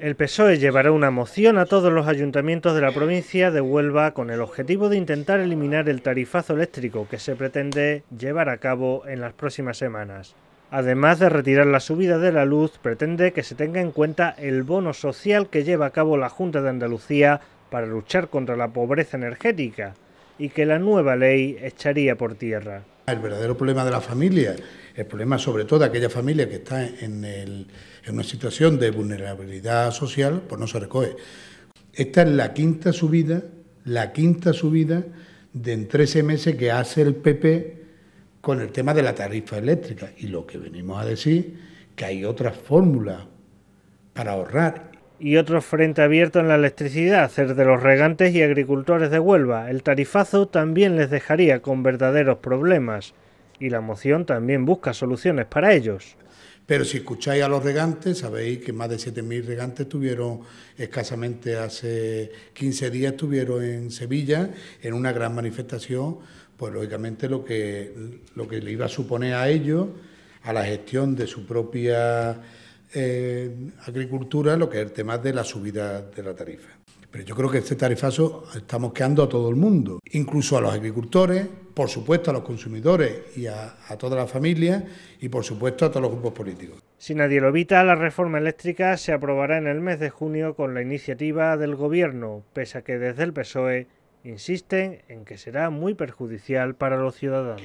El PSOE llevará una moción a todos los ayuntamientos de la provincia de Huelva con el objetivo de intentar eliminar el tarifazo eléctrico que se pretende llevar a cabo en las próximas semanas. Además de retirar la subida de la luz, pretende que se tenga en cuenta el bono social que lleva a cabo la Junta de Andalucía para luchar contra la pobreza energética y que la nueva ley echaría por tierra. El verdadero problema de la familia, el problema sobre todo de aquella familia que está en, una situación de vulnerabilidad social, pues no se recoge. Esta es la quinta subida, la quinta subida de en 13 meses que hace el PP con el tema de la tarifa eléctrica. Y lo que venimos a decir, que hay otras fórmulas para ahorrar y otro frente abierto en la electricidad, hacer de los regantes y agricultores de Huelva. El tarifazo también les dejaría con verdaderos problemas y la moción también busca soluciones para ellos. Pero si escucháis a los regantes, sabéis que más de 7.000 regantes tuvieron escasamente hace 15 días, tuvieron en Sevilla en una gran manifestación, pues lógicamente lo que, lo que le iba a suponer a ellos, a la gestión de su propia agricultura lo que es el tema de la subida de la tarifa. Pero yo creo que este tarifazo estamos mosqueando a todo el mundo, incluso a los agricultores, por supuesto a los consumidores y a, a toda la familia y por supuesto a todos los grupos políticos. Si nadie lo evita, la reforma eléctrica se aprobará en el mes de junio con la iniciativa del Gobierno, pese a que desde el PSOE insisten en que será muy perjudicial para los ciudadanos.